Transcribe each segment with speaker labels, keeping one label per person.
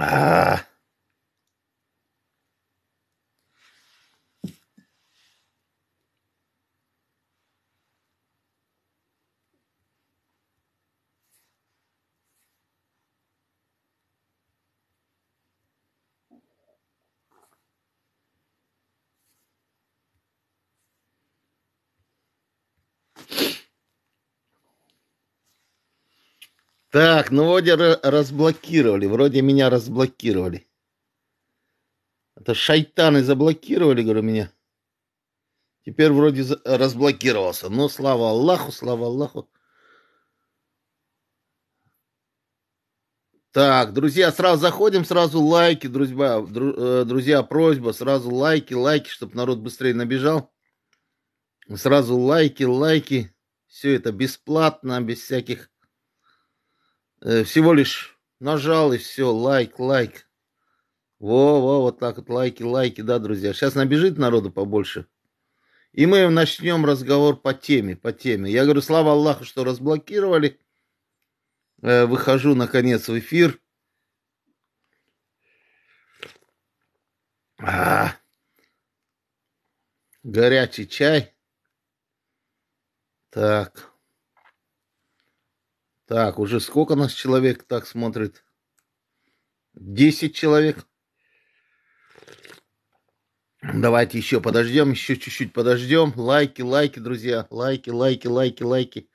Speaker 1: Ah. Так, ну вроде разблокировали, вроде меня разблокировали. Это шайтаны заблокировали, говорю, меня. Теперь вроде разблокировался. Но ну, слава Аллаху, слава Аллаху. Так, друзья, сразу заходим, сразу лайки, друзья, э, друзья, просьба, сразу лайки, лайки, чтобы народ быстрее набежал. Сразу лайки, лайки. Все это бесплатно, без всяких Э, всего лишь нажал и все, лайк, лайк. Во, во, вот так вот, лайки, лайки, да, друзья. Сейчас набежит народу побольше. И мы начнем разговор по теме, по теме. Я говорю, слава Аллаху, что разблокировали. Э, выхожу, наконец, в эфир. А, горячий чай. Так. Так, уже сколько нас человек так смотрит? Десять человек. Давайте еще подождем, еще чуть-чуть подождем. Лайки, лайки, друзья. Лайки, лайки, лайки, лайки.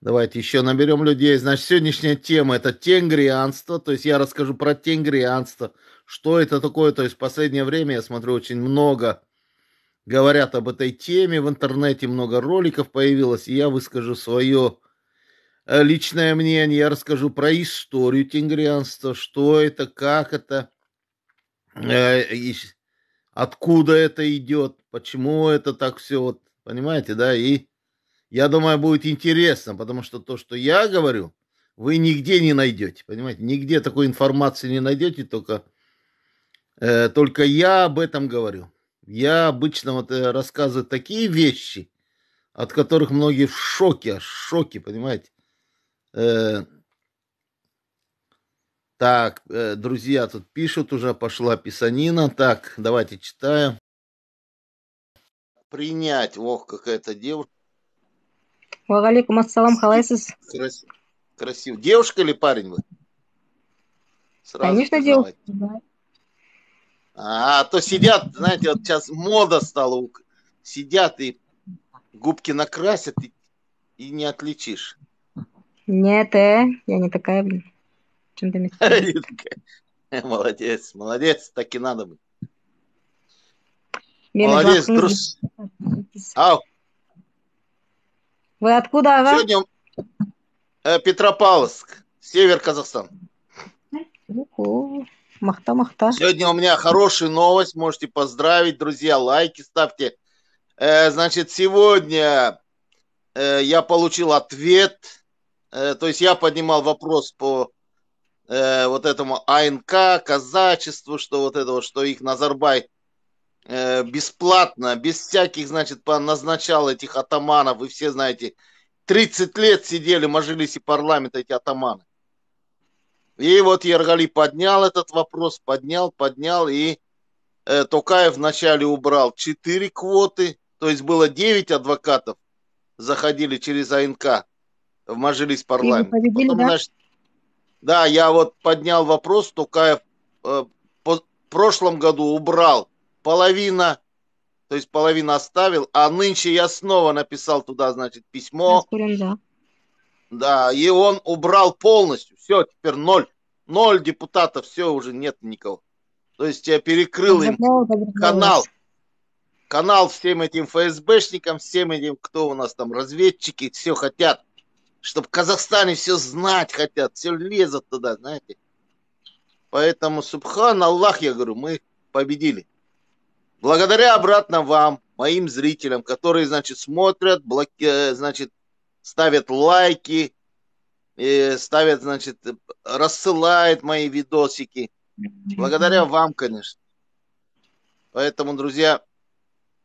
Speaker 1: Давайте еще наберем людей. Значит, сегодняшняя тема – это тенгрианство. То есть я расскажу про тенгрианство. Что это такое? То есть в последнее время я смотрю очень много говорят об этой теме в интернете, много роликов появилось, и я выскажу свое Э, личное мнение, я расскажу про историю тенгрианства, что это, как это, э, откуда это идет, почему это так все, вот, понимаете, да, и я думаю, будет интересно, потому что то, что я говорю, вы нигде не найдете, понимаете, нигде такой информации не найдете, только, э, только я об этом говорю. Я обычно вот э, рассказываю такие вещи, от которых многие в шоке, в шоке, понимаете. Э, так, э, друзья тут пишут, уже пошла писанина. Так, давайте читаем. Принять, ох, какая-то девушка. Вагаликум ассалам, халайсис. Красиво. Красиво. Девушка или парень вы? Сразу Конечно, девушка, да. А, а, то сидят, знаете, вот сейчас мода стала, сидят и губки накрасят, и, и не отличишь. Нет, э, я не такая, блин. Чем ты меня э, Молодец, молодец, так и надо быть. Молодец, трус. Ау. Вы откуда? Ага? Сегодня э, Петропавловск, север Казахстан. Махта, махта. Сегодня у меня хорошая новость, можете поздравить, друзья, лайки ставьте. Э, значит, сегодня э, я получил ответ Э, то есть я поднимал вопрос по э, вот этому АНК, казачеству, что вот этого, что их Назарбай э, бесплатно, без всяких, значит, назначал этих атаманов, вы все знаете, 30 лет сидели, мажились и парламент эти атаманы. И вот Ергали поднял этот вопрос, поднял, поднял, и э, Токаев вначале убрал 4 квоты, то есть было 9 адвокатов, заходили через АНК в Мажилис парламент. Победили, Потом, да? Значит, да, я вот поднял вопрос, Тукаев э, по, в прошлом году убрал половина, то есть половина оставил, а нынче я снова написал туда, значит, письмо. да. да, и он убрал полностью. Все, теперь ноль. Ноль депутатов, все, уже нет никого. То есть я перекрыл им канал. Канал всем этим ФСБшникам, всем этим, кто у нас там, разведчики, все хотят чтобы в Казахстане все знать хотят, все лезут туда, знаете. Поэтому, субхан Аллах, я говорю, мы победили. Благодаря обратно вам, моим зрителям, которые, значит, смотрят, блоки, значит, ставят лайки, и э, ставят, значит, рассылают мои видосики. Благодаря вам, конечно. Поэтому, друзья,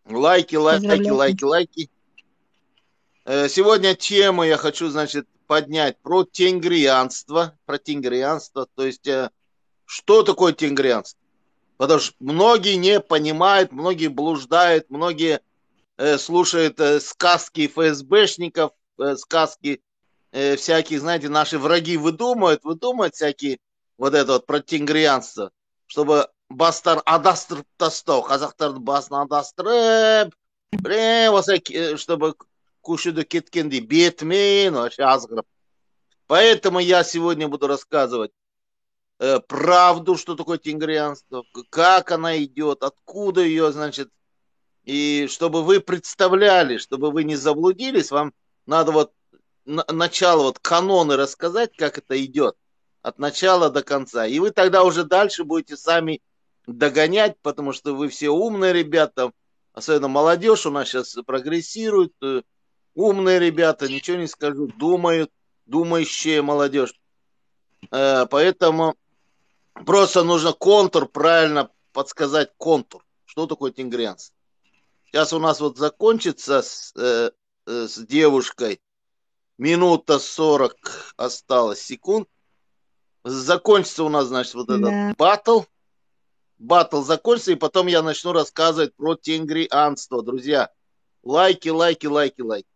Speaker 1: лайки, лайки, лайки, лайки. лайки Э, сегодня тему я хочу, значит, поднять про тенгрианство, про тенгрианство, то есть э, что такое тенгрианство. Потому что многие не понимают, многие блуждают, многие э, слушают сказки ФСБшников, сказки всякие, знаете, наши враги выдумывают, выдумывают всякие вот это вот про тенгрианство, чтобы бастар адастр тасто, казахтар бас надастрэп, чтобы көшеде кеткендей бетімен вообще азғырып поэтому я сегодня буду рассказывать э, правду что такое тенгрианство как она идет откуда ее значит и чтобы вы представляли чтобы вы не заблудились вам надо вот на, начало вот каноны рассказать как это идет от начала до конца и вы тогда уже дальше будете сами догонять потому что вы все умные ребята особенно молодежь у нас сейчас прогрессирует, э, Умные ребята, ничего не скажу, думают, думающие молодежь. Э, поэтому просто нужно контур правильно подсказать контур. Что такое тенгрианство? Сейчас у нас вот закончится с, э, э, с девушкой. Минута сорок осталось секунд. Закончится у нас, значит, вот этот да. батл. Батл закончится, и потом я начну рассказывать про тенгрианство. Друзья, лайки, лайки, лайки, лайки.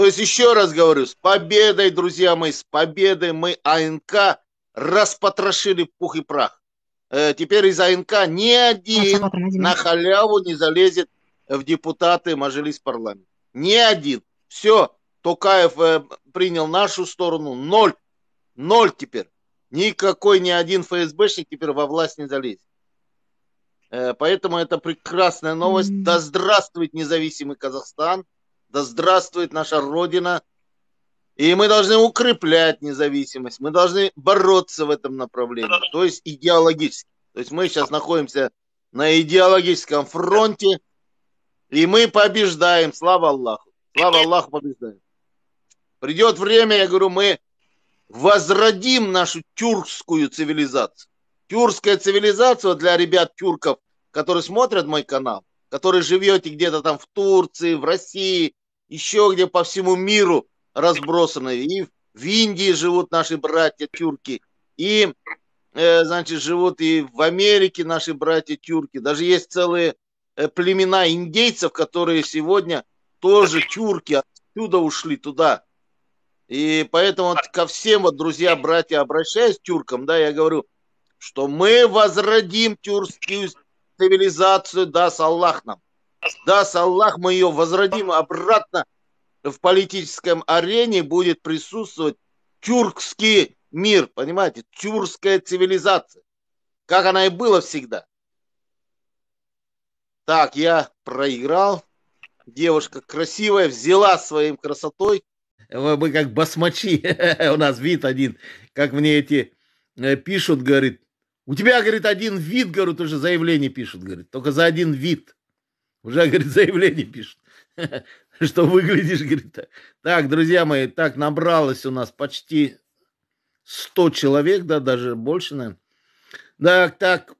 Speaker 1: То есть еще раз говорю, с победой, друзья мои, с победой мы АНК распотрошили пух и прах. Э, теперь из АНК ни один на халяву не залезет в депутаты Мажилис парламент. Ни один. Все, Токаев э, принял нашу сторону. Ноль. Ноль теперь. Никакой ни один ФСБшник теперь во власть не залезет. Э, поэтому это прекрасная новость. Mm-hmm. Да здравствует независимый Казахстан. Да здравствует наша Родина! И мы должны укреплять независимость, мы должны бороться в этом направлении, то есть идеологически. То есть мы сейчас находимся на идеологическом фронте, и мы побеждаем, слава Аллаху. Слава Аллаху, побеждаем. Придет время, я говорю, мы возродим нашу тюркскую цивилизацию. Тюркская цивилизация для ребят тюрков, которые смотрят мой канал, которые живете где-то там в Турции, в России, еще где по всему миру разбросаны. И в Индии живут наши братья тюрки, и, э, значит, живут и в Америке наши братья тюрки. Даже есть целые э, племена индейцев, которые сегодня тоже тюрки, отсюда ушли туда. И поэтому вот ко всем, вот, друзья, братья, обращаясь к тюркам, да, я говорю, что мы возродим тюркскую цивилизацию, да, с Аллах нам даст Аллах, мы ее возродим обратно в политическом арене, будет присутствовать тюркский мир, понимаете, тюркская цивилизация, как она и была всегда. Так, я проиграл. Девушка красивая, взяла своим красотой. Мы как басмачи, у нас вид один, как мне эти э, пишут, говорит, у тебя, говорит, один вид, говорю, тоже заявление пишут, говорит, только за один вид – уже, говорит, заявление пишет, что выглядишь, говорит, так. друзья мои, так набралось у нас почти 100 человек, да, даже больше, наверное. Так, так,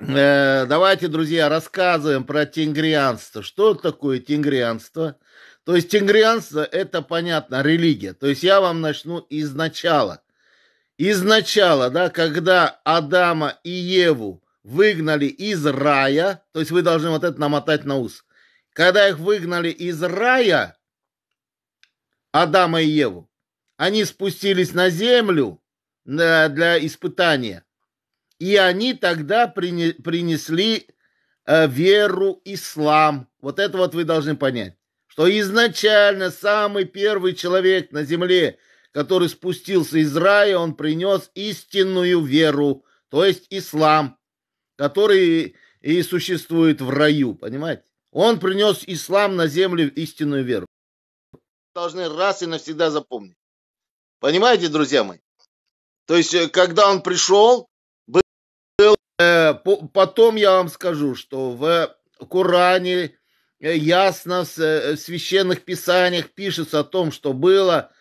Speaker 1: э, давайте, друзья, рассказываем про тингрианство. Что такое тингрианство? То есть тингрианство это, понятно, религия. То есть я вам начну изначала. Изначала, да, когда Адама и Еву – выгнали из рая, то есть вы должны вот это намотать на ус, когда их выгнали из рая, Адама и Еву, они спустились на землю для, э, для испытания, и они тогда принесли э, веру ислам. Вот это вот вы должны понять, что изначально самый первый человек на земле, который спустился из рая, он принес истинную веру, то есть ислам который и существует в раю, понимаете? Он принес ислам на землю истинную веру. Должны раз и навсегда запомнить. Понимаете, друзья мои? То есть, э, когда он пришел, был... Э, потом я вам скажу, что в Коране э, ясно в священных писаниях пишется о том, что было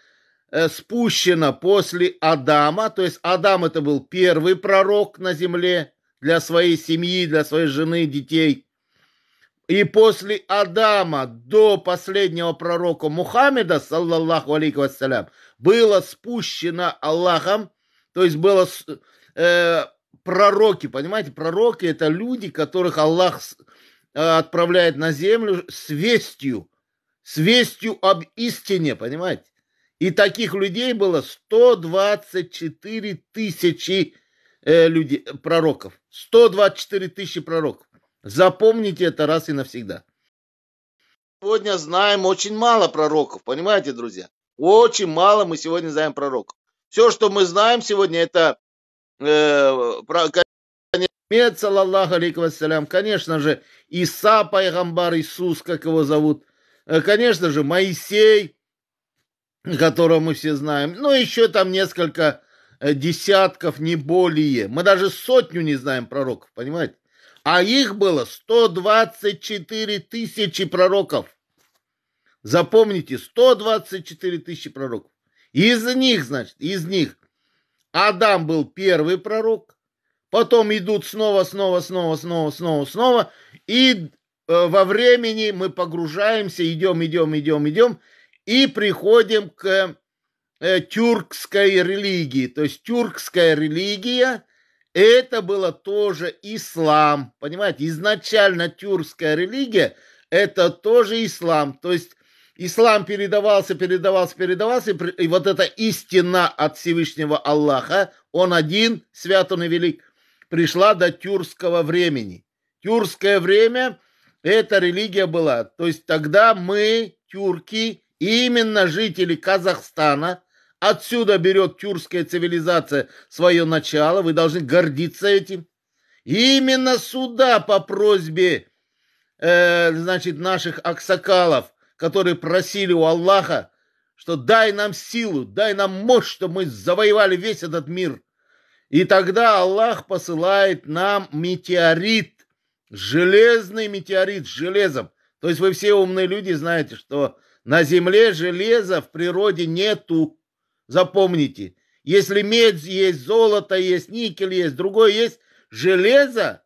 Speaker 1: спущено после Адама, то есть Адам это был первый пророк на земле, для своей семьи, для своей жены, детей. И после Адама до последнего пророка Мухаммеда, саллаллаху алейкум вассалям, было спущено Аллахом, то есть было э, пророки, понимаете, пророки это люди, которых Аллах э, отправляет на землю с вестью, с вестью об истине, понимаете? И таких людей было 124 тысячи э, людей, пророков. 124 тысячи пророков. Запомните это раз и навсегда. Сегодня знаем очень мало пророков, понимаете, друзья? Очень мало мы сегодня знаем пророков. Все, что мы знаем сегодня, это э, про, Мед, саллаллаху алейкум ассалям, конечно же, Иса, пайгамбар, Иисус, как его зовут, э, конечно же, Моисей, которого мы все знаем, ну, еще там несколько Э, десятков, не более. Мы даже сотню не знаем пророков, понимаете? А их было 124 тысячи пророков. Запомните, 124 тысячи пророков. Из них, значит, из них Адам был первый пророк, потом идут снова, снова, снова, снова, снова, снова, и э, во времени мы погружаемся, идем, идем, идем, идем, и приходим к Э, тюркской религии. То есть тюркская религия – это было тоже ислам. Понимаете, изначально тюркская религия – это тоже ислам. То есть ислам передавался, передавался, передавался, и, вот эта истина от Всевышнего Аллаха, он один, свят он и велик, пришла до тюркского времени. Тюркское время – эта религия была. То есть тогда мы, тюрки, именно жители Казахстана – Отсюда берет тюркская цивилизация свое начало, вы должны гордиться этим. именно сюда по просьбе э, значит, наших аксакалов, которые просили у Аллаха, что дай нам силу, дай нам мощь, чтобы мы завоевали весь этот мир. И тогда Аллах посылает нам метеорит, железный метеорит с железом. То есть вы все умные люди знаете, что на Земле железа в природе нету. Запомните, если медь есть, золото есть, никель есть, другое есть, железо,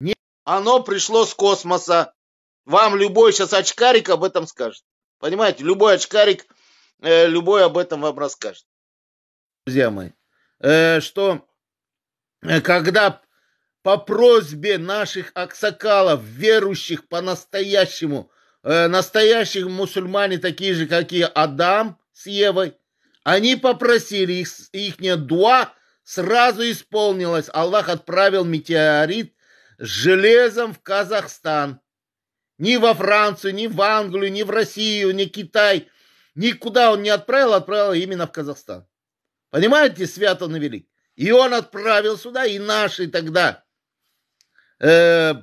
Speaker 1: нет. оно пришло с космоса. Вам любой сейчас очкарик об этом скажет. Понимаете, любой очкарик, э, любой об этом вам расскажет. Друзья мои, э, что э, когда по просьбе наших аксакалов, верующих по-настоящему, э, настоящих мусульмане, такие же, как и Адам, с Евой. Они попросили, их, ихняя дуа сразу исполнилась. Аллах отправил метеорит с железом в Казахстан. Ни во Францию, ни в Англию, ни в Россию, ни Китай. Никуда он не отправил, отправил именно в Казахстан. Понимаете, свят он и велик. И он отправил сюда, и наши тогда, э,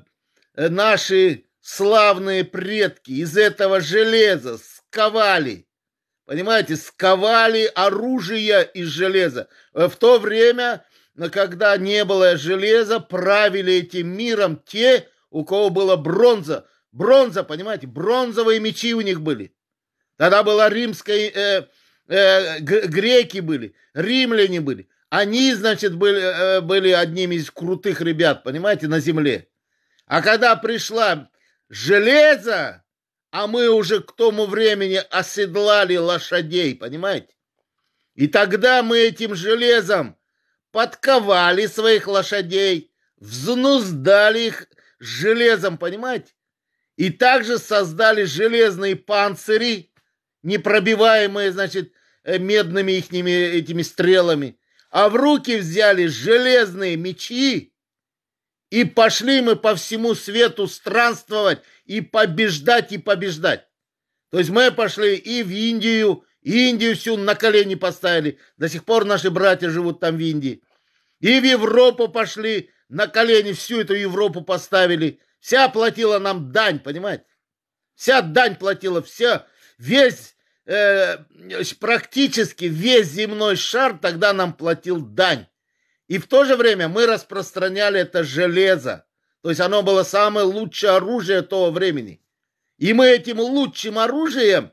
Speaker 1: э наши славные предки из этого железа сковали Понимаете, сковали оружие из железа. Э, в то время, э, когда не было железа, правили этим миром те, у кого была бронза. Бронза, понимаете, бронзовые мечи у них были. Тогда была римская, э, э, греки были, римляне были. Они, значит, были, э, были одними из крутых ребят, понимаете, на земле. А когда пришла железо, а мы уже к тому времени оседлали лошадей, понимаете? И тогда мы этим железом подковали своих лошадей, взнуздали их железом, понимаете? И также создали железные панцири, непробиваемые, значит, э, медными ихними этими стрелами. А в руки взяли железные мечи, и пошли мы по всему свету странствовать и побеждать, и побеждать. То есть мы пошли и в Индию, и Индию всю на колени поставили. До сих пор наши братья живут там в Индии. И в Европу пошли, на колени всю эту Европу поставили. Вся платила нам дань, понимаете? Вся дань платила, вся, весь, э, практически весь земной шар тогда нам платил дань. И в то же время мы распространяли это железо. То есть оно было самое лучшее оружие того времени. И мы этим лучшим оружием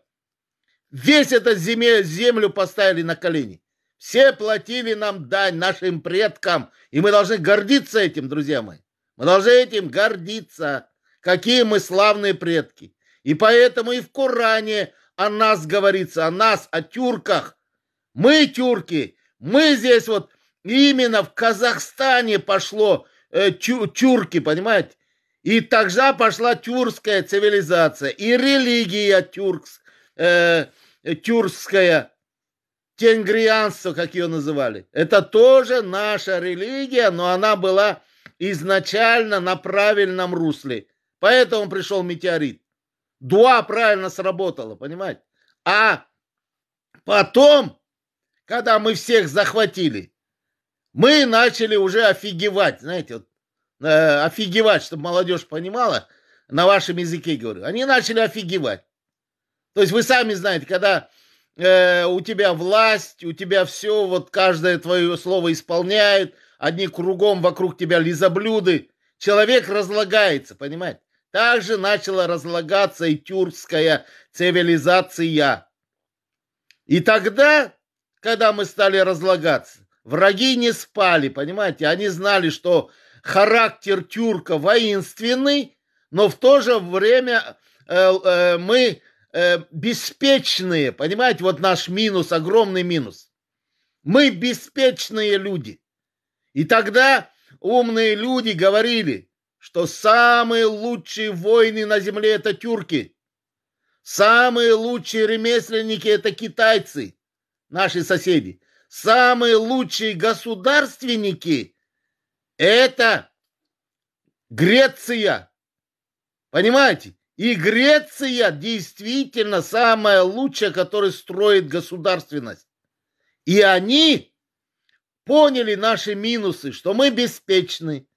Speaker 1: весь этот земель, землю поставили на колени. Все платили нам дань, нашим предкам. И мы должны гордиться этим, друзья мои. Мы должны этим гордиться. Какие мы славные предки. И поэтому и в Коране о нас говорится, о нас, о тюрках. Мы тюрки, мы здесь вот Именно в Казахстане пошло э, тю, тюрки, понимаете? И тогда пошла тюркская цивилизация, и религия тюркс, э, тюркская, тенгрианство, как ее называли. Это тоже наша религия, но она была изначально на правильном русле. Поэтому пришел метеорит. Дуа правильно сработала, понимаете? А потом, когда мы всех захватили, мы начали уже офигевать, знаете, вот, э, офигевать, чтобы молодежь понимала, на вашем языке говорю. Они начали офигевать. То есть вы сами знаете, когда э, у тебя власть, у тебя все, вот каждое твое слово исполняет, одни кругом вокруг тебя лизоблюды, человек разлагается, понимаете? Также начала разлагаться и тюркская цивилизация. И тогда, когда мы стали разлагаться, Враги не спали, понимаете? Они знали, что характер тюрка воинственный, но в то же время э, э, мы э, беспечные, понимаете? Вот наш минус, огромный минус. Мы беспечные люди. И тогда умные люди говорили, что самые лучшие воины на земле это тюрки. Самые лучшие ремесленники это китайцы, наши соседи самые лучшие государственники – это Греция. Понимаете? И Греция действительно самая лучшая, которая строит государственность. И они поняли наши минусы, что мы беспечны.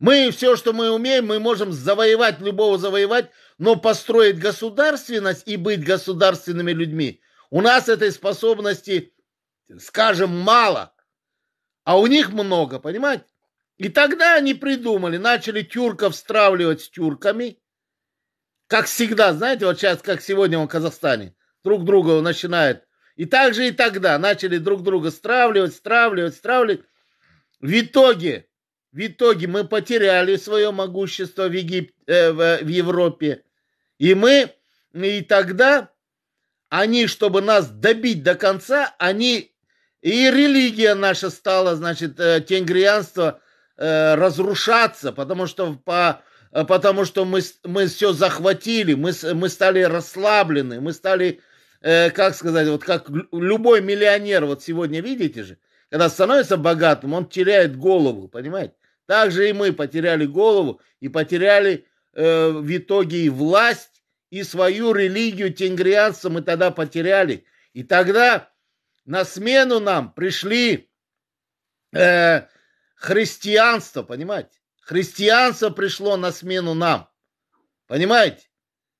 Speaker 1: Мы все, что мы умеем, мы можем завоевать любого завоевать, но построить государственность и быть государственными людьми. У нас этой способности – скажем, мало, а у них много, понимаете? И тогда они придумали, начали тюрков стравливать с тюрками. Как всегда, знаете, вот сейчас, как сегодня в Казахстане, друг друга начинают. И также и тогда начали друг друга стравливать, стравливать, стравливать. В итоге, в итоге мы потеряли свое могущество в, Егип... э, в, в Европе. И мы, и тогда они, чтобы нас добить до конца, они и религия наша стала, значит, э, тенгрианство э, разрушаться, потому что по э, потому что мы, мы все захватили, мы, мы стали расслаблены, мы стали, как сказать, вот как любой миллионер, вот сегодня видите же, когда становится богатым, он теряет голову, понимаете? Так же и мы потеряли голову и потеряли в итоге и власть, и свою религию тенгрианца мы тогда потеряли. И тогда на смену нам пришли э, христианство, понимаете? Христианство пришло на смену нам, понимаете?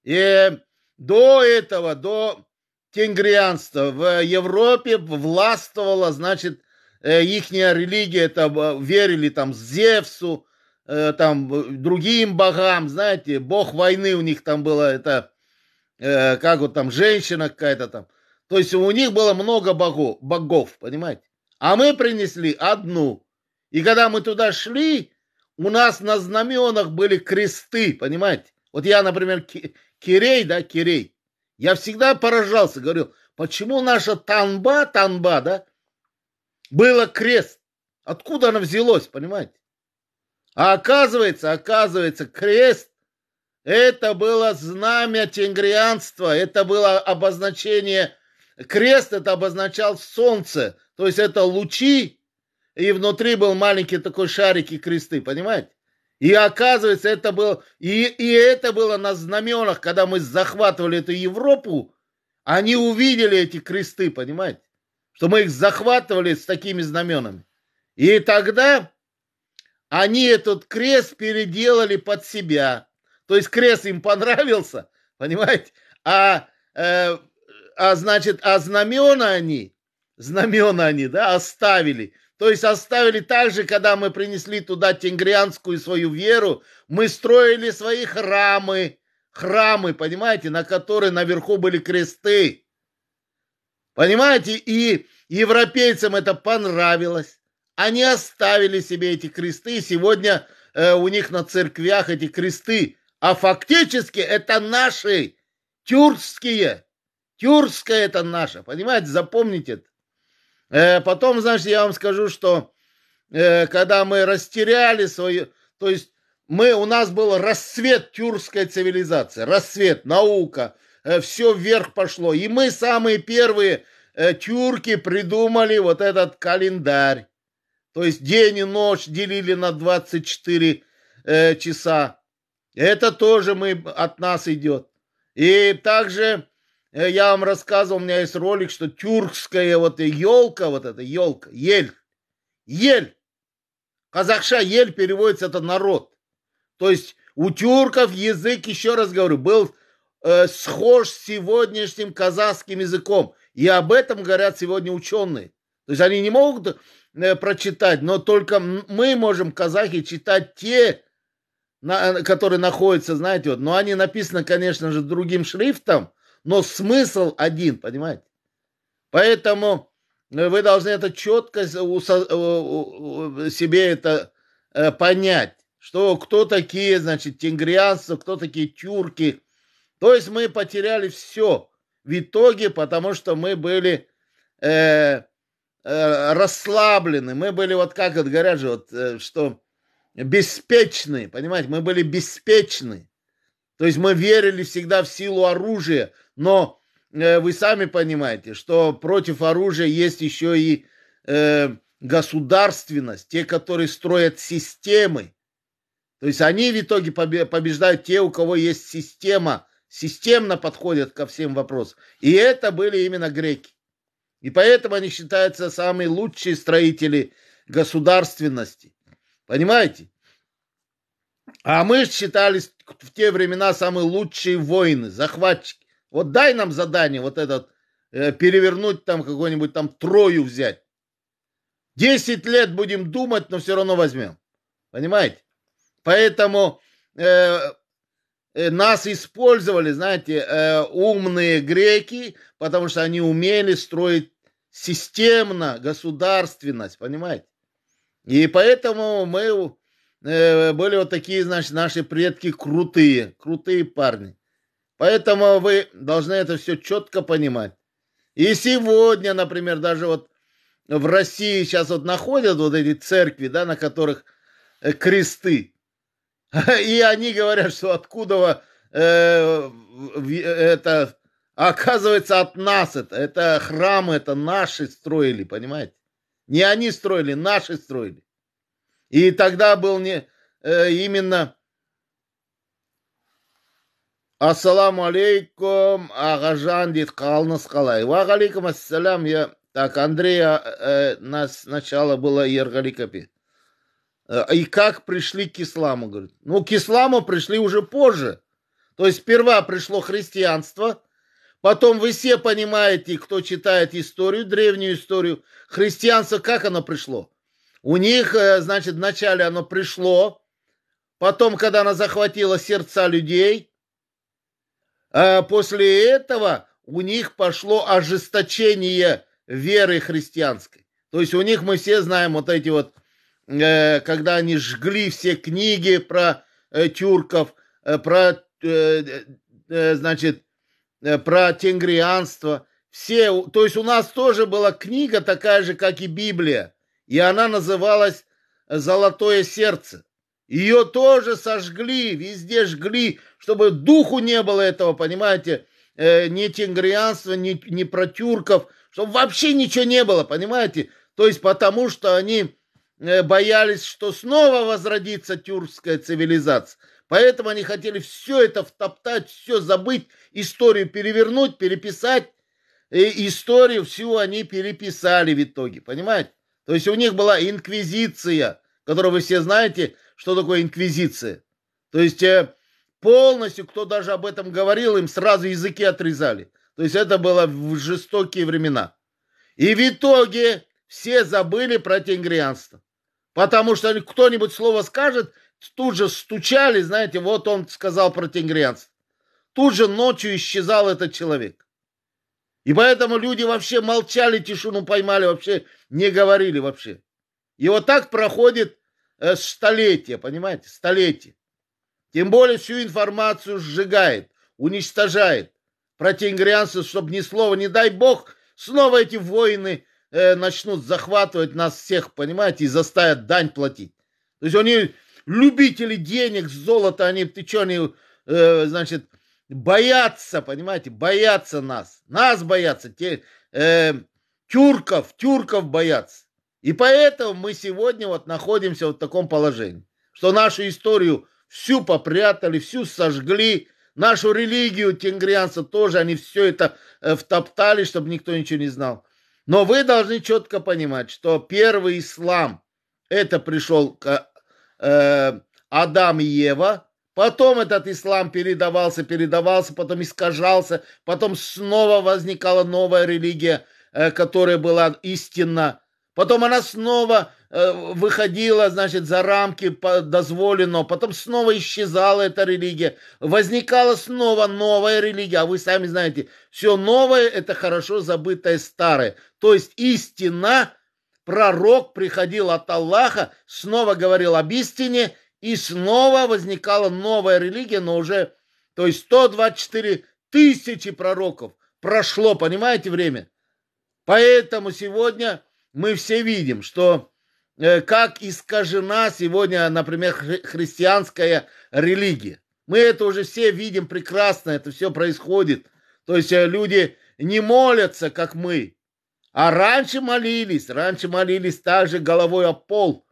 Speaker 1: И до этого, до тенгрианства в Европе властвовала, значит, э, ихняя религия, это э, верили там Зевсу, э, там э, другим богам, знаете, бог войны у них там была, это как вот там женщина какая-то там, то есть у них было много богов, богов, понимаете? А мы принесли одну. И когда мы туда шли, у нас на знаменах были кресты, понимаете? Вот я, например, Кирей, да, Кирей. Я всегда поражался, говорил, почему наша танба, танба, да, было крест? Откуда она взялась, понимаете? А оказывается, оказывается, крест это было знамя тенгрианства, это было обозначение Крест это обозначал солнце, то есть это лучи, и внутри был маленький такой шарик и кресты, понимаете? И оказывается, это было, и, и это было на знаменах, когда мы захватывали эту Европу, они увидели эти кресты, понимаете? Что мы их захватывали с такими знаменами. И тогда они этот крест переделали под себя. То есть крест им понравился, понимаете? А э, а значит, а знамена они, знамена они, да, оставили. То есть оставили так же, когда мы принесли туда тенгрианскую свою веру, мы строили свои храмы, храмы, понимаете, на которые наверху были кресты. Понимаете, и европейцам это понравилось. Они оставили себе эти кресты, сегодня э, у них на церквях эти кресты, а фактически это наши тюркские Тюркская это наша, понимаете, запомните это. Э, потом, значит, я вам скажу, что э, когда мы растеряли свою... То есть мы, у нас был расцвет тюркской цивилизации, расцвет, наука, э, все вверх пошло. И мы самые первые тюрки придумали вот этот календарь. То есть день и ночь делили на 24 э, часа. Это тоже мы, от нас идет. И также Э, я вам рассказывал, у меня есть ролик, что тюркская вот елка, вот эта елка, ель, ель. Казахша ель переводится это народ. То есть у тюрков язык, еще раз говорю, был э, схож с сегодняшним казахским языком. И об этом говорят сегодня ученые. То есть они не могут э, прочитать, но только мы можем, казахи, читать те, на, э, которые находятся, знаете, вот, но они написаны, конечно же, другим шрифтом, но смысл один, понимаете? Поэтому э, вы должны это четко э, себе это э, понять, что кто такие, значит, тенгрианцы, кто такие тюрки. То есть мы потеряли все в итоге, потому что мы были э, э, расслаблены, мы были вот как вот говорят же, вот, э, что беспечны, понимаете, мы были беспечны. То есть мы верили всегда в силу оружия, но э, вы сами понимаете, что против оружия есть еще и э, государственность, те, которые строят системы. То есть они в итоге побеждают те, у кого есть система, системно подходят ко всем вопросам. И это были именно греки. И поэтому они считаются самые лучшие строители государственности. Понимаете? А мы считались в те времена самые лучшие воины, захватчики. Вот дай нам задание вот этот, э, перевернуть там какой-нибудь там трою взять. Десять лет будем думать, но все равно возьмем. Понимаете? Поэтому э, э, нас использовали, знаете, э, умные греки, потому что они умели строить системно государственность, понимаете? И поэтому мы э, были вот такие, значит, наши предки крутые, крутые парни. Поэтому вы должны это все четко понимать. И сегодня, например, даже вот в России сейчас вот находят вот эти церкви, да, на которых э, кресты. И они говорят, что откуда э, это... Оказывается, от нас это. Это храмы, это наши строили, понимаете? Не они строили, наши строили. И тогда был не э, именно ассаламу алейкум ағажан дейді қалыңыз қалай уағалейкум ассалям я так андрей а, э, нас сначала было ерғали капи э, и как пришли к исламу говорит ну к исламу пришли уже позже то есть сперва пришло христианство потом вы все понимаете кто читает историю древнюю историю христианство как оно пришло у них э, значит вначале оно пришло потом когда оно захватило сердца людей а после этого у них пошло ожесточение веры христианской. То есть у них мы все знаем вот эти вот, э, когда они жгли все книги про э, тюрков, э, про, э, э, э значит, э, про тенгрианство. Все, то есть у нас тоже была книга такая же, как и Библия, и она называлась «Золотое сердце». Ее тоже сожгли, везде жгли, чтобы духу не было этого, понимаете, э, ни тенгрианства, ни, ни про тюрков, чтобы вообще ничего не было, понимаете? То есть потому, что они э, боялись, что снова возродится тюркская цивилизация. Поэтому они хотели все это втоптать, все забыть, историю перевернуть, переписать. И историю всю они переписали в итоге, понимаете? То есть у них была инквизиция – которого вы все знаете, что такое инквизиция. То есть э, полностью, кто даже об этом говорил, им сразу языки отрезали. То есть это было в жестокие времена. И в итоге все забыли про тенгрианство. Потому что кто-нибудь слово скажет, тут же стучали, знаете, вот он сказал про тенгрианство. Тут же ночью исчезал этот человек. И поэтому люди вообще молчали, тишину поймали, вообще не говорили вообще. И вот так проходит Э, столетия, понимаете, столетия. Тем более всю информацию сжигает, уничтожает. Про тенгрианцев, чтобы ни слова, не дай бог, снова эти воины э, начнут захватывать нас всех, понимаете, и заставят дань платить. То есть они любители денег, золота, они, ты что, они, э, значит, боятся, понимаете, боятся нас. Нас боятся, те, э, тюрков, тюрков боятся. И поэтому мы сегодня вот находимся вот в таком положении, что нашу историю всю попрятали, всю сожгли, нашу религию тенгрианца тоже, они все это э, втоптали, чтобы никто ничего не знал. Но вы должны четко понимать, что первый ислам, это пришел к, э, Адам и Ева, потом этот ислам передавался, передавался, потом искажался, потом снова возникала новая религия, э, которая была истинна, Потом она снова э, выходила, значит, за рамки дозволенного, потом снова исчезала эта религия, возникала снова новая религия, а вы сами знаете, все новое – это хорошо забытое старое. То есть истина, пророк приходил от Аллаха, снова говорил об истине, и снова возникала новая религия, но уже, то есть 124 тысячи пророков прошло, понимаете, время? Поэтому сегодня – мы все видим, что э, как искажена сегодня, например, христианская религия. Мы это уже все видим прекрасно, это все происходит. То есть э, люди не молятся, как мы. А раньше молились, раньше молились также головой о пол.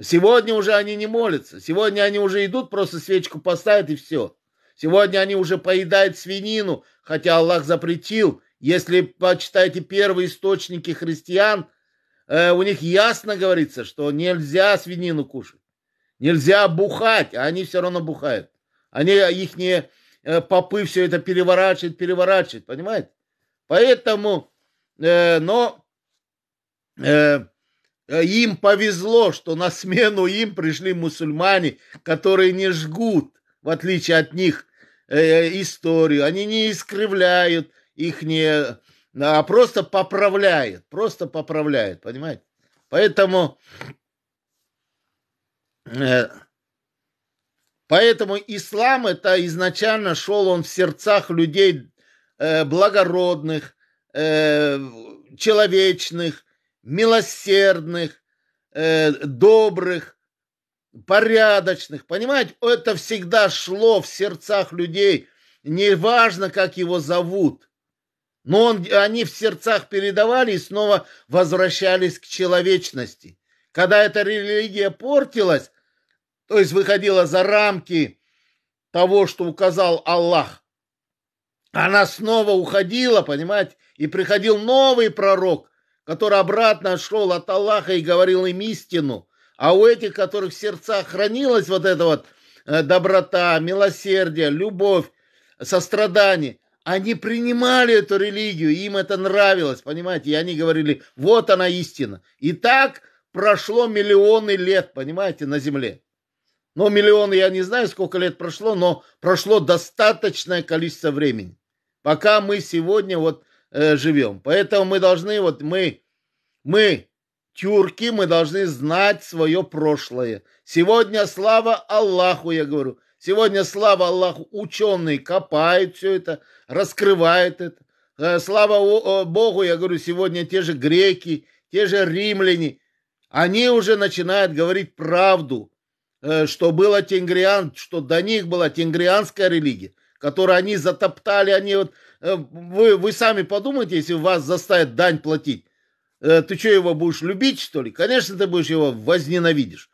Speaker 1: Сегодня уже они не молятся. Сегодня они уже идут, просто свечку поставят и все. Сегодня они уже поедают свинину, хотя Аллах запретил, если почитаете первые источники христиан, э, у них ясно говорится, что нельзя свинину кушать, нельзя бухать, а они все равно бухают. Они их не э, попы все это переворачивают, переворачивают, понимаете? Поэтому, э, но э, им повезло, что на смену им пришли мусульмане, которые не жгут, в отличие от них, э, историю. Они не искривляют, их не... А просто поправляет, просто поправляет, понимаете? Поэтому... Э, поэтому ислам это изначально шел он в сердцах людей э, благородных, э, человечных, милосердных, добрых, порядочных. Понимаете, это всегда шло в сердцах людей, неважно, как его зовут. Но он, они в сердцах передавали и снова возвращались к человечности. Когда эта религия портилась, то есть выходила за рамки того, что указал Аллах, она снова уходила, понимаете, и приходил новый пророк, который обратно шел от Аллаха и говорил им истину. А у этих, которых в сердцах хранилась вот эта вот э, доброта, милосердие, любовь, сострадание, они принимали эту религию, им это нравилось, понимаете, и они говорили, вот она истина. И так прошло миллионы лет, понимаете, на Земле. Но ну, миллионы, я не знаю, сколько лет прошло, но прошло достаточное количество времени, пока мы сегодня вот э, живем. Поэтому мы должны, вот мы, мы, тюрки, мы должны знать свое прошлое. Сегодня слава Аллаху, я говорю. Сегодня, слава Аллаху, ученые копают все это, раскрывают это. Э, слава э, Богу, я говорю, сегодня те же греки, те же римляне, они уже начинают говорить правду, э, что было тенгриан, что до них была тенгрианская религия, которую они затоптали, они вот... Вы, вы сами подумайте, если вас заставят дань платить, ты что, его будешь любить, что ли? Конечно, ты будешь его возненавидишь.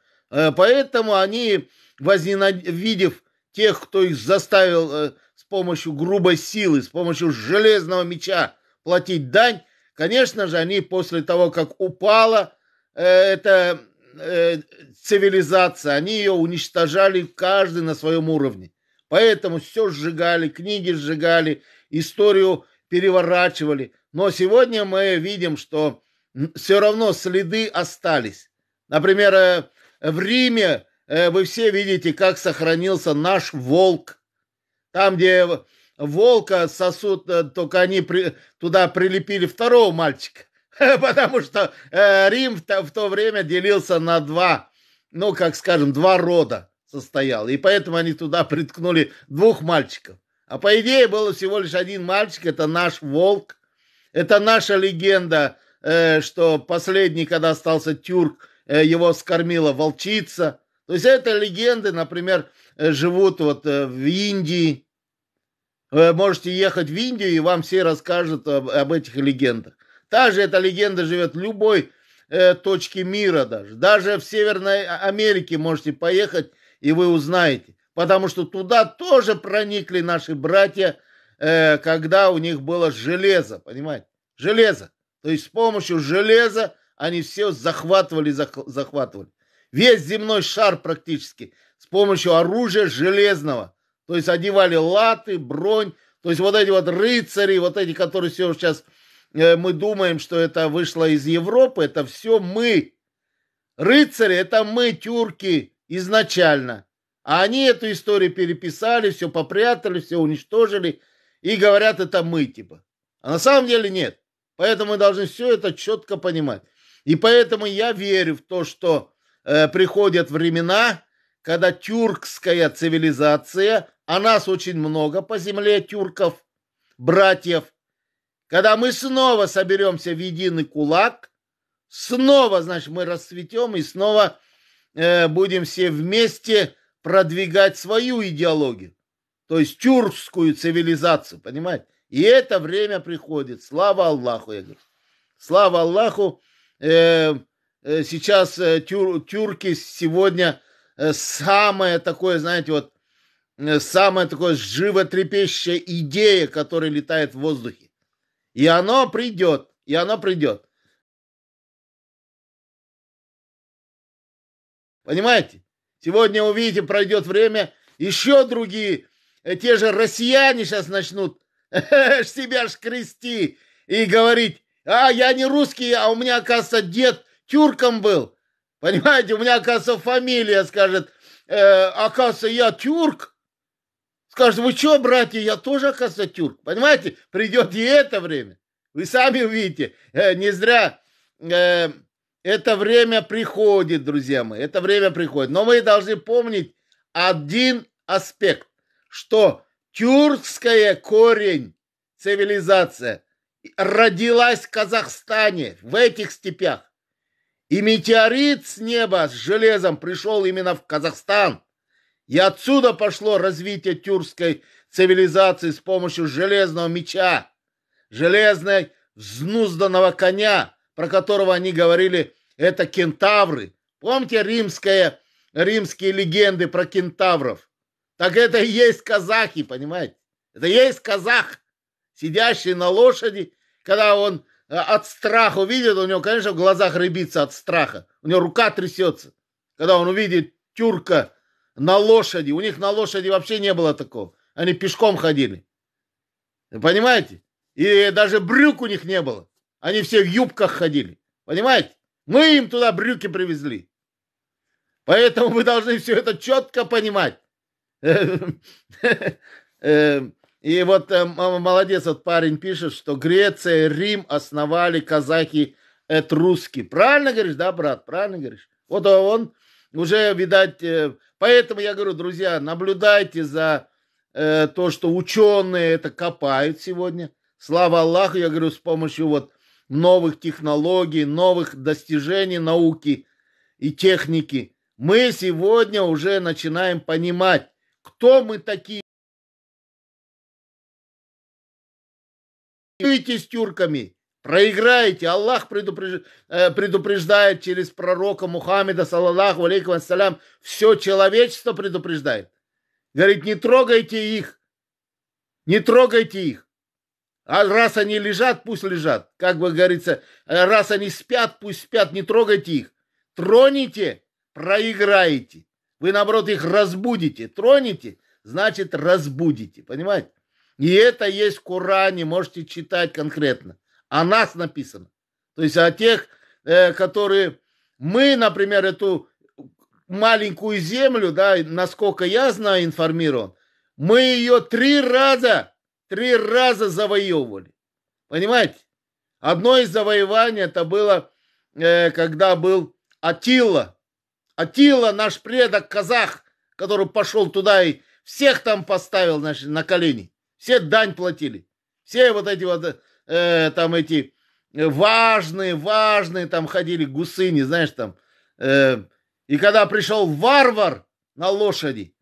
Speaker 1: Поэтому они возненавидев тех, кто их заставил э, с помощью грубой силы, с помощью железного меча платить дань, конечно же, они после того, как упала э, эта э, цивилизация, они ее уничтожали каждый на своем уровне. Поэтому все сжигали, книги сжигали, историю переворачивали. Но сегодня мы видим, что все равно следы остались. Например, э, в Риме Э, вы все видите, как сохранился наш волк. Там, где волка сосуд, э, только они при, туда прилепили второго мальчика, потому что э, Рим в то, в то время делился на два, ну, как скажем, два рода состоял. И поэтому они туда приткнули двух мальчиков. А по идее было всего лишь один мальчик, это наш волк. Это наша легенда, что последний, когда остался тюрк, его скормила волчица – то есть это легенды, например, э, живут вот э, в Индии. Вы можете ехать в Индию, и вам все расскажут об, об этих легендах. Та же эта легенда живет в любой э, точке мира даже. Даже в Северной а, Америке можете поехать, и вы узнаете. Потому что туда тоже проникли наши братья, э, когда у них было железо, понимаете? Железо. То есть с помощью железа они все захватывали, захватывали весь земной шар практически, с помощью оружия железного. То есть одевали латы, бронь, то есть вот эти вот рыцари, вот эти, которые все сейчас э, мы думаем, что это вышло из Европы, это все мы. Рыцари – это мы, тюрки, изначально. А они эту историю переписали, все попрятали, все уничтожили и говорят, это мы, типа. А на самом деле нет. Поэтому мы должны все это четко понимать. И поэтому я верю в то, что Э, приходят времена, когда тюркская цивилизация, а нас очень много по земле тюрков, братьев, когда мы снова соберемся в единый кулак, снова, значит, мы расцветем и снова э, будем все вместе продвигать свою идеологию, то есть тюркскую цивилизацию, понимаете? И это время приходит. Слава Аллаху, я говорю. Слава Аллаху. Э, Э, сейчас э, тюр, тюрки сегодня э, самое такое, знаете, вот самая такое животрепещущая идея, которая летает в воздухе. И оно придет, и оно придет. Понимаете? Сегодня, увидите, пройдет время, еще другие, те же россияне сейчас начнут себя ж крести и говорить, а я не русский, а у меня, оказывается, дед тюрком был. Понимаете, у меня, оказывается, фамилия, скажет, э, оказывается, я тюрк. Скажет, вы что, братья, я тоже, оказывается, тюрк. Понимаете, придет и это время. Вы сами увидите, э, не зря э, это время приходит, друзья мои, это время приходит. Но мы должны помнить один аспект, что тюркская корень цивилизация родилась в Казахстане, в этих степях. И метеорит с неба с железом пришел именно в Казахстан. И отсюда пошло развитие тюркской цивилизации с помощью железного меча, железной взнузданного коня, про которого они говорили, это кентавры. Помните римское, римские легенды про кентавров? Так это и есть казахи, понимаете? Это и есть казах, сидящий на лошади, когда он Э, от страха увидит, у него, конечно, в глазах рыбится от страха. У него рука трясется, когда он увидит тюрка на лошади. У них на лошади вообще не было такого. Они пешком ходили. понимаете? И даже брюк у них не было. Они все в юбках ходили. Понимаете? Мы им туда брюки привезли. Поэтому вы должны все это четко понимать. Э, э, и вот э, молодец, вот парень пишет, что Греция, Рим основали казахи этруски. Правильно говоришь, да, брат? Правильно говоришь? Вот он уже, видать, э, поэтому я говорю, друзья, наблюдайте за э, то, что ученые это копают сегодня. Слава Аллаху, я говорю, с помощью вот новых технологий, новых достижений науки и техники. Мы сегодня уже начинаем понимать, кто мы такие. воюете с тюрками, проиграете. Аллах э, предупреждает через пророка Мухаммеда, салаллаху алейкум ассалям, все человечество предупреждает. Говорит, не трогайте их, не трогайте их. А раз они лежат, пусть лежат. Как бы говорится, э, раз они спят, пусть спят, не трогайте их. Троните, проиграете. Вы, наоборот, их разбудите. Троните, значит, разбудите. Понимаете? И это есть в Коране, можете читать конкретно. О нас написано. То есть о тех, э, которые мы, например, эту маленькую землю, да, насколько я знаю, информирован, мы ее три раза, три раза завоевывали. Понимаете? Одно из завоеваний это было, э, когда был Атила. Атила, наш предок казах, который пошел туда и всех там поставил значит, на колени. Все дань платили. Все вот эти вот, э, там эти э, важные, важные, там ходили гусыни, знаешь, там. Э, и когда пришел варвар на лошади,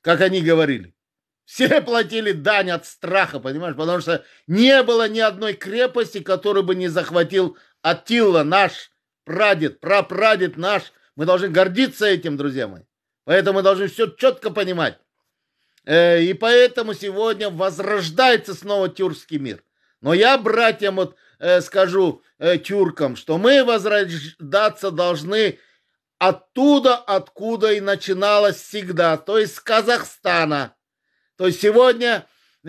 Speaker 1: как они говорили, все платили дань от страха, понимаешь? Потому что не было ни одной крепости, которую бы не захватил Атила, наш прадед, прапрадед наш. Мы должны гордиться этим, друзья мои. Поэтому мы должны все четко понимать. Э, и поэтому сегодня возрождается снова тюркский мир. Но я братьям вот э, скажу, э, тюркам, что мы возрождаться должны оттуда, откуда и начиналось всегда, то есть с Казахстана. То есть сегодня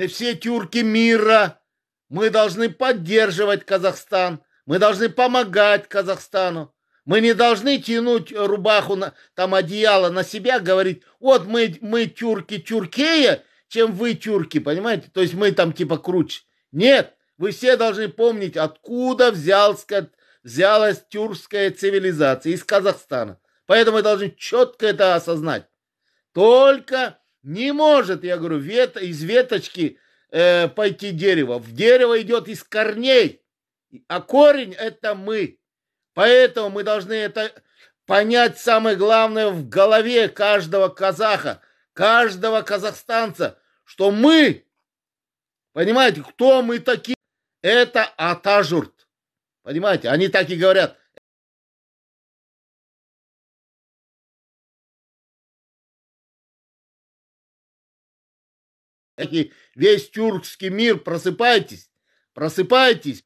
Speaker 1: все тюрки мира, мы должны поддерживать Казахстан, мы должны помогать Казахстану. Мы не должны тянуть рубаху, на, там одеяло на себя, говорить, вот мы, мы тюрки тюркея, чем вы тюрки, понимаете? То есть мы там типа круче. Нет, вы все должны помнить, откуда взялся, взялась тюркская цивилизация, из Казахстана. Поэтому вы должны четко это осознать. Только не может, я говорю, вет, из веточки э, пойти дерево. В дерево идет из корней, а корень это мы. Поэтому мы должны это понять самое главное в голове каждого казаха, каждого казахстанца, что мы, понимаете, кто мы такие? Это Атажурт. Понимаете, они так и говорят. Весь тюркский мир, просыпайтесь, просыпайтесь.